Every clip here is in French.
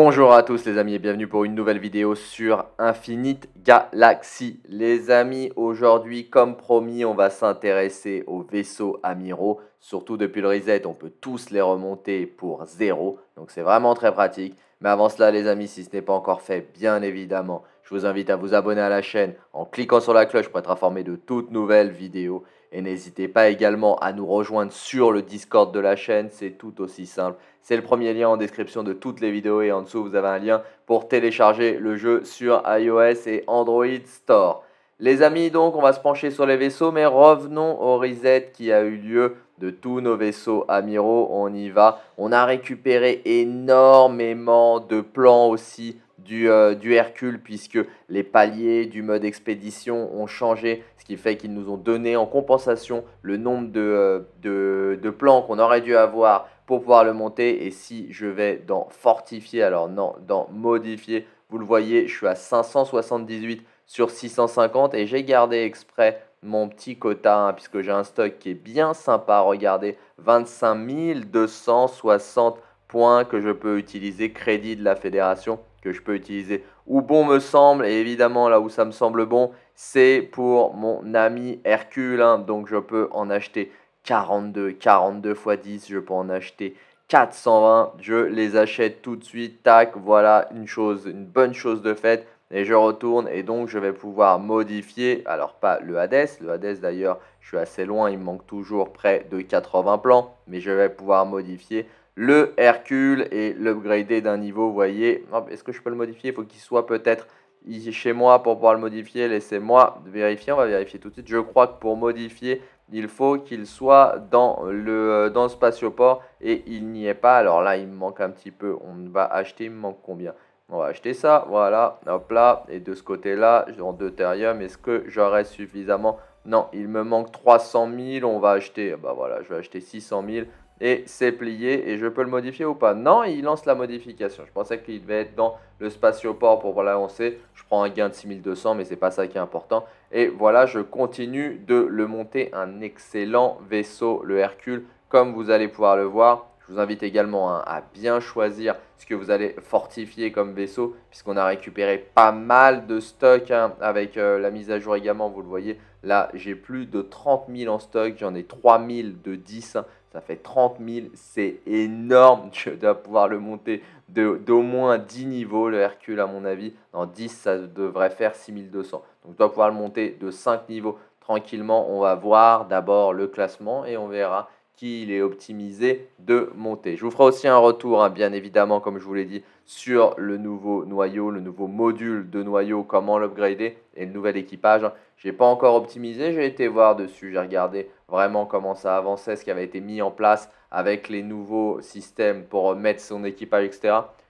Bonjour à tous les amis et bienvenue pour une nouvelle vidéo sur Infinite Galaxy. Les amis, aujourd'hui comme promis, on va s'intéresser aux vaisseaux amiraux. Surtout depuis le reset, on peut tous les remonter pour zéro. Donc c'est vraiment très pratique. Mais avant cela les amis, si ce n'est pas encore fait, bien évidemment, je vous invite à vous abonner à la chaîne en cliquant sur la cloche pour être informé de toutes nouvelles vidéos. Et n'hésitez pas également à nous rejoindre sur le Discord de la chaîne, c'est tout aussi simple. C'est le premier lien en description de toutes les vidéos et en dessous vous avez un lien pour télécharger le jeu sur iOS et Android Store. Les amis, donc on va se pencher sur les vaisseaux, mais revenons au reset qui a eu lieu de tous nos vaisseaux amiraux. On y va. On a récupéré énormément de plans aussi euh, du, Hercule puisque les paliers du mode expédition ont changé, ce qui fait qu'ils nous ont donné en compensation le nombre euh, de, plans qu'on aurait dû avoir pour pouvoir le monter. Et si je vais dans fortifier, alors non, dans modifier, vous le voyez, je suis à 578 sur 650 et j'ai gardé exprès mon petit quota hein, puisque j'ai un stock qui est bien sympa. Regardez, 25 260 points que je peux utiliser, crédit de la fédération que je peux utiliser où bon me semble. Et évidemment, là où ça me semble bon, c'est pour mon ami Hercule. Hein. donc je peux en acheter 42. 42 x 10, je peux en acheter 420. Je les achète tout de suite. Tac, voilà une chose, une bonne chose de faite. Et je retourne et donc je vais pouvoir modifier, alors pas le Hades, le Hades d'ailleurs je suis assez loin, il me manque toujours près de 80 plans, mais je vais pouvoir modifier le Hercule et l'upgrader d'un niveau, vous voyez. Est-ce que je peux le modifier Il faut qu'il soit peut-être ici chez moi pour pouvoir le modifier. Laissez-moi vérifier, on va vérifier tout de suite. Je crois que pour modifier, il faut qu'il soit dans le, euh, dans le spatioport et il n'y est pas. Alors là, il me manque un petit peu. On va acheter, il me manque combien on va acheter ça, voilà, hop là, et de ce côté-là, en deutérium, est-ce que j'aurai suffisamment non, il me manque 300 000, on va acheter, bah voilà, je vais acheter 600 000, et c'est plié, et je peux le modifier ou pas Non, il lance la modification. Je pensais qu'il devait être dans le spatioport pour l'annoncer. Je prends un gain de 6200, mais c'est pas ça qui est important. Et voilà, je continue de le monter, un excellent vaisseau, le Hercule, comme vous allez pouvoir le voir. Je vous invite également hein, à bien choisir ce que vous allez fortifier comme vaisseau, puisqu'on a récupéré pas mal de stocks hein, avec euh, la mise à jour également, vous le voyez. Là, j'ai plus de 30 000 en stock, j'en ai 3 000 de 10, hein. ça fait 30 000, c'est énorme. Je dois pouvoir le monter d'au moins 10 niveaux, le Hercule à mon avis. dans 10, ça devrait faire 6200. Donc, je dois pouvoir le monter de 5 niveaux tranquillement. On va voir d'abord le classement et on verra il est optimisé de monter. Je vous ferai aussi un retour, hein, bien évidemment, comme je vous l'ai dit, sur le nouveau noyau, le nouveau module de noyau, comment l'upgrader et le nouvel équipage. Hein. Je n'ai pas encore optimisé, j'ai été voir dessus, j'ai regardé vraiment comment ça avançait, ce qui avait été mis en place avec les nouveaux systèmes pour mettre son équipage, etc.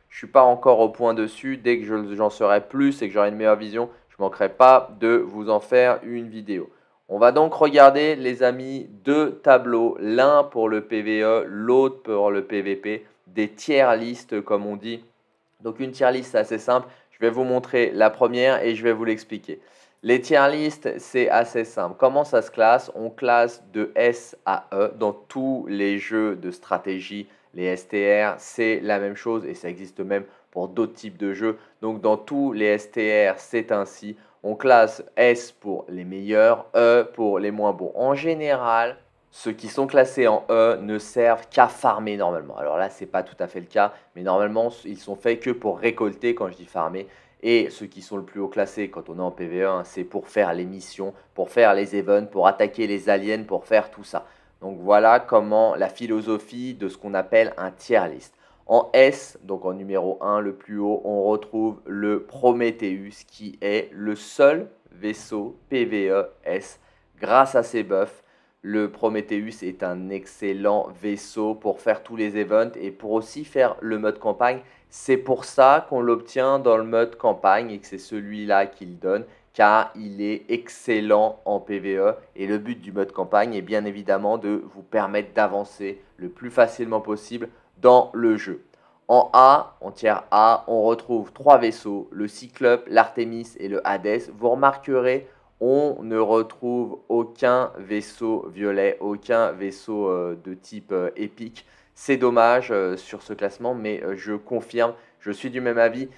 Je ne suis pas encore au point dessus. Dès que j'en serai plus et que j'aurai une meilleure vision, je ne manquerai pas de vous en faire une vidéo. On va donc regarder, les amis, deux tableaux, l'un pour le PVE, l'autre pour le PVP, des tiers listes comme on dit. Donc une tiers list, c'est assez simple. Je vais vous montrer la première et je vais vous l'expliquer. Les tiers listes c'est assez simple. Comment ça se classe On classe de S à E dans tous les jeux de stratégie, les STR, c'est la même chose et ça existe même pour d'autres types de jeux. Donc dans tous les STR, c'est ainsi. On classe S pour les meilleurs, E pour les moins bons. En général, ceux qui sont classés en E ne servent qu'à farmer normalement. Alors là, ce n'est pas tout à fait le cas, mais normalement, ils sont faits que pour récolter quand je dis farmer. Et ceux qui sont le plus haut classés quand on est en PVE, c'est pour faire les missions, pour faire les events, pour attaquer les aliens, pour faire tout ça. Donc voilà comment la philosophie de ce qu'on appelle un tier list. En S, donc en numéro 1, le plus haut, on retrouve le Prometheus qui est le seul vaisseau PVE-S. Grâce à ses buffs, le Prometheus est un excellent vaisseau pour faire tous les events et pour aussi faire le mode campagne. C'est pour ça qu'on l'obtient dans le mode campagne et que c'est celui-là qu'il donne car il est excellent en PVE et le but du mode campagne est bien évidemment de vous permettre d'avancer le plus facilement possible dans le jeu. En A, en tiers A, on retrouve trois vaisseaux, le Cyclope, l'Artemis et le Hadès. Vous remarquerez, on ne retrouve aucun vaisseau violet, aucun vaisseau euh, de type euh, épique. C'est dommage euh, sur ce classement, mais je confirme, je suis du même avis.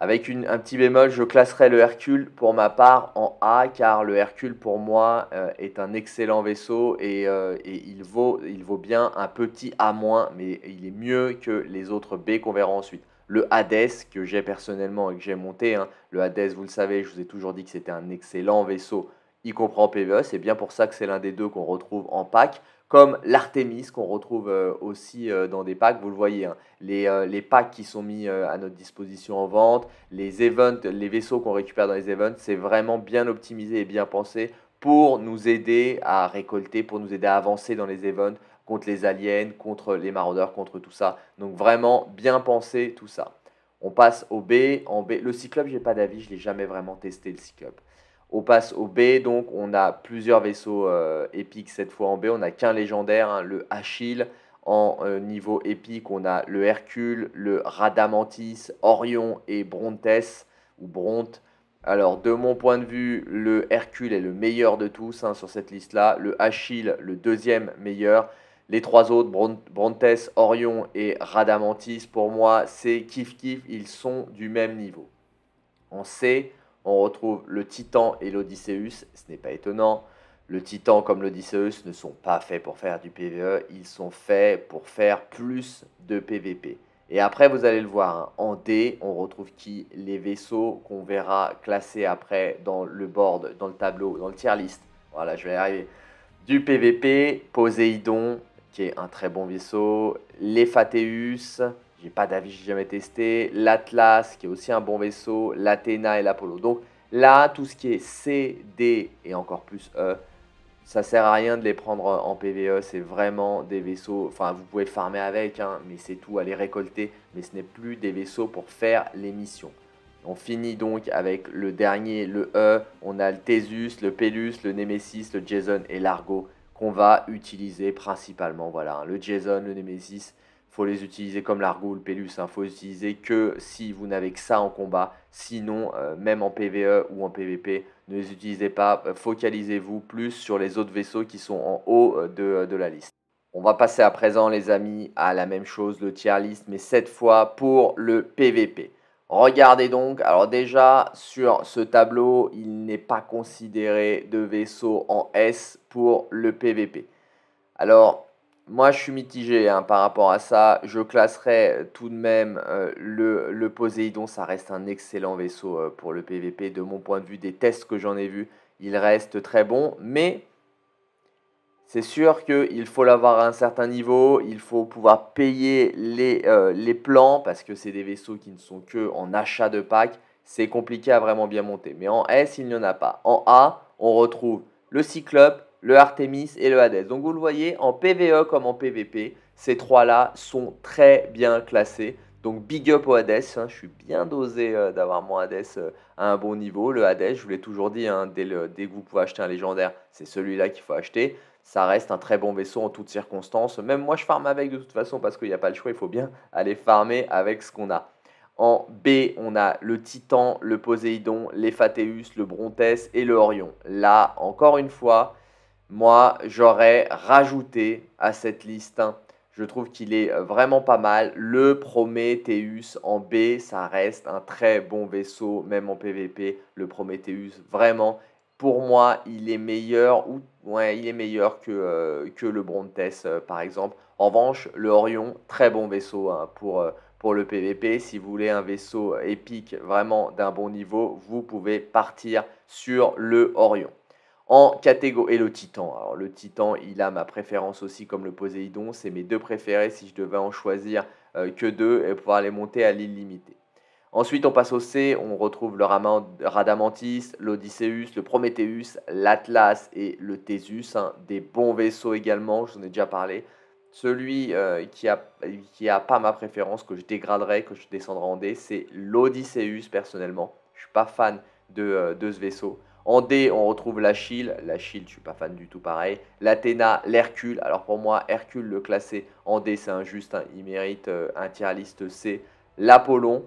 Avec un petit bémol, je classerai le Hercule pour ma part en A, car le Hercule pour moi euh, est un excellent vaisseau et, euh, il, vaut, bien un petit A-, mais il est mieux que les autres B qu'on verra ensuite. Le Hades, que j'ai personnellement et que j'ai monté, hein, le Hades, vous le savez, je vous ai toujours dit que c'était un excellent vaisseau y compris en PvE. C'est bien pour ça que c'est l'un des deux qu'on retrouve en pack, comme l'Artemis qu'on retrouve euh, aussi euh, dans des packs. Vous le voyez, hein. les, euh, les, packs qui sont mis à notre disposition en vente, les events, les vaisseaux qu'on récupère dans les events, c'est vraiment bien optimisé et bien pensé pour nous aider à récolter, pour nous aider à avancer dans les events contre les aliens, contre les maraudeurs, contre tout ça. Donc vraiment bien pensé tout ça. On passe au B. En B, le Cyclope, j'ai pas d'avis, je l'ai jamais vraiment testé le Cyclope. On passe au B, donc on a plusieurs vaisseaux euh, épiques cette fois en B. On n'a qu'un légendaire, hein, le Achille. En euh, niveau épique, on a le Hercule, le Radamantis, Orion et Brontes ou Bront. Alors de mon point de vue, le Hercule est le meilleur de tous hein, sur cette liste-là. Le Achille, le deuxième meilleur. Les trois autres, Brontes, Orion et Radamantis, pour moi, c'est kiff-kiff, ils sont du même niveau. En C, on retrouve le Titan et l'Odysseus, ce n'est pas étonnant. Le Titan comme l'Odysseus ne sont pas faits pour faire du PvE, ils sont faits pour faire plus de PvP. Et après, vous allez le voir, hein. en D, on retrouve qui Les vaisseaux qu'on verra classés après dans le board, dans le tableau, dans le tier list. Voilà, je vais y arriver. Du PVP, Poséidon, qui est un très bon vaisseau, les j'ai pas d'avis, j'ai jamais testé. L'Atlas, qui est aussi un bon vaisseau. L'Athéna et l'Apollo. Donc là, tout ce qui est C, D et encore plus E, ça sert à rien de les prendre en PVE. C'est vraiment des vaisseaux. Enfin, vous pouvez farmer avec, hein, mais c'est tout à les récolter. Mais ce n'est plus des vaisseaux pour faire les missions. On finit donc avec le dernier, le E. On a le Thésus, le Pélus, le Némésis, le Jason et l'Argo qu'on va utiliser principalement. Voilà, hein, le Jason, le Némésis faut les utiliser comme l'argot le pélus. Il hein. faut les utiliser que si vous n'avez que ça en combat. Sinon, euh, même en PVE ou en PVP, ne les utilisez pas. Euh, focalisez-vous plus sur les autres vaisseaux qui sont en haut euh, de, de la liste. On va passer à présent, les amis, à la même chose, le tier liste mais cette fois pour le PVP. Regardez donc, alors déjà sur ce tableau, il n'est pas considéré de vaisseau en S pour le PVP. Alors moi, je suis mitigé hein, par rapport à ça. Je classerai euh, tout de même euh, le, le, Poséidon. Ça reste un excellent vaisseau euh, pour le PVP. De mon point de vue, des tests que j'en ai vus, il reste très bon. Mais c'est sûr qu'il faut l'avoir à un certain niveau. Il faut pouvoir payer les, les plans parce que c'est des vaisseaux qui ne sont que en achat de pack. C'est compliqué à vraiment bien monter. Mais en S, il n'y en a pas. En A, on retrouve le Cyclope, le Artemis et le Hades. Donc vous le voyez, en PVE comme en PVP, ces trois-là sont très bien classés. Donc big up au Hades, hein. je suis bien dosé euh, d'avoir mon Hades euh, à un bon niveau. Le Hades, je vous l'ai toujours dit, hein, dès, que vous pouvez acheter un légendaire, c'est celui-là qu'il faut acheter. Ça reste un très bon vaisseau en toutes circonstances. Même moi, je farme avec de toute façon parce qu'il n'y a pas le choix, il faut bien aller farmer avec ce qu'on a. En B, on a le Titan, le Poséidon, l'Ephateus, le brontès et le Orion. Là, encore une fois, moi j'aurais rajouté à cette liste, je trouve qu'il est euh, vraiment pas mal, le Prometheus en B, ça reste un très bon vaisseau, même en PVP, le Prometheus, vraiment, pour moi, il est meilleur ou il est meilleur que, euh, le Brontes euh, par exemple. En revanche, le Orion, très bon vaisseau hein, pour le PVP. Si vous voulez un vaisseau épique vraiment d'un bon niveau, vous pouvez partir sur le Orion. En catégorie, et le Titan. Alors, le Titan, il a ma préférence aussi, comme le Poséidon. C'est mes deux préférés si je devais en choisir euh, que deux et pouvoir les monter à l'illimité. Ensuite, on passe au C. On retrouve le Radamantis, l'Odysseus, le Prométheus, l'Atlas et le Thésus. Hein. des bons vaisseaux également, je vous ai déjà parlé. Celui euh, qui n'a a pas ma préférence, que je dégraderai, que je descendrai en D, c'est l'Odysseus personnellement. Je ne suis pas fan de, euh, de ce vaisseau. En D, on retrouve l'Achille. L'Achille, je suis pas fan du tout pareil. L'Athéna, l'Hercule. Alors pour moi, Hercule, le classé en D, c'est injuste. Hein. Il mérite euh, un tier liste C. L'Apollon,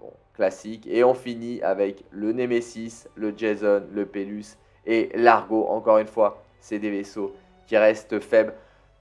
bon, classique. Et on finit avec le Nemesis, le Jason, le Pélus et l'Argo. Encore une fois, c'est des vaisseaux qui restent faibles.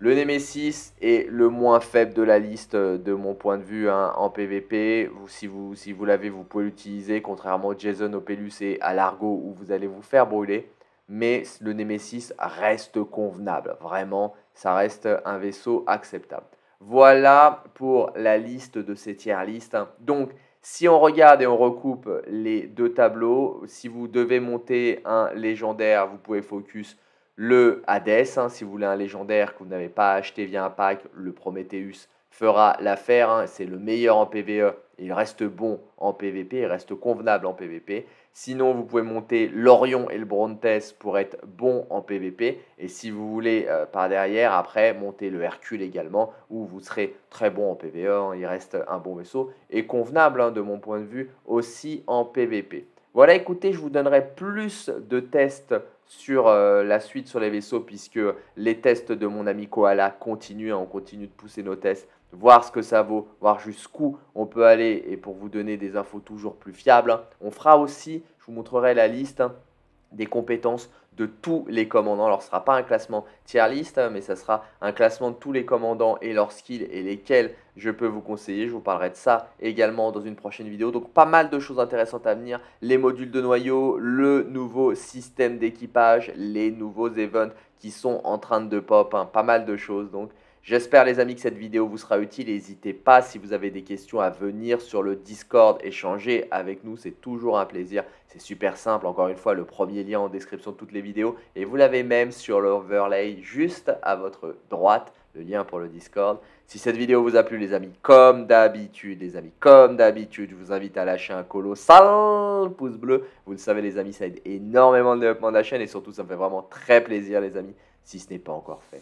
Le Nemesis est le moins faible de la liste euh, de mon point de vue hein, en PVP. si vous, si vous l'avez, vous pouvez l'utiliser, contrairement au Jason, au Pelus et à l'Argo où vous allez vous faire brûler. Mais le Nemesis reste convenable. Vraiment, ça reste un vaisseau acceptable. Voilà pour la liste de ces tiers listes. Hein. Donc, si on regarde et on recoupe les deux tableaux, si vous devez monter un légendaire, vous pouvez focus le Hades, hein, si vous voulez un légendaire que vous n'avez pas acheté via un pack, le Prometheus fera l'affaire. Hein, c'est le meilleur en PvE. Il reste bon en PvP, il reste convenable en PvP. Sinon, vous pouvez monter l'Orion et le Brontes pour être bon en PvP. Et si vous voulez, euh, par derrière, après, monter le Hercule également, où vous serez très bon en PvE. Hein, il reste un bon vaisseau et convenable, de mon point de vue, aussi en PvP. Voilà, écoutez, je vous donnerai plus de tests sur euh, la suite sur les vaisseaux puisque les tests de mon ami Koala continuent, on continue de pousser nos tests, voir ce que ça vaut, voir jusqu'où on peut aller et pour vous donner des infos toujours plus fiables. Hein. On fera aussi, je vous montrerai la liste hein, des compétences de tous les commandants. Alors, ce ne sera pas un classement tier list, hein, mais ce sera un classement de tous les commandants et leurs skills et lesquels je peux vous conseiller. Je vous parlerai de ça également dans une prochaine vidéo. Donc, pas mal de choses intéressantes à venir. Les modules de noyau, le nouveau système d'équipage, les nouveaux events qui sont en train de pop. Hein, pas mal de choses. Donc, J'espère les amis que cette vidéo vous sera utile. N'hésitez pas si vous avez des questions à venir sur le Discord, échanger avec nous, c'est toujours un plaisir. C'est super simple, encore une fois, le premier lien en description de toutes les vidéos. Et vous l'avez même sur l'overlay juste à votre droite, le lien pour le Discord. Si cette vidéo vous a plu les amis, comme d'habitude, les amis, comme d'habitude, je vous invite à lâcher un colossal pouce bleu. Vous le savez les amis, ça aide énormément le développement de la chaîne et surtout ça me fait vraiment très plaisir les amis, si ce n'est pas encore fait.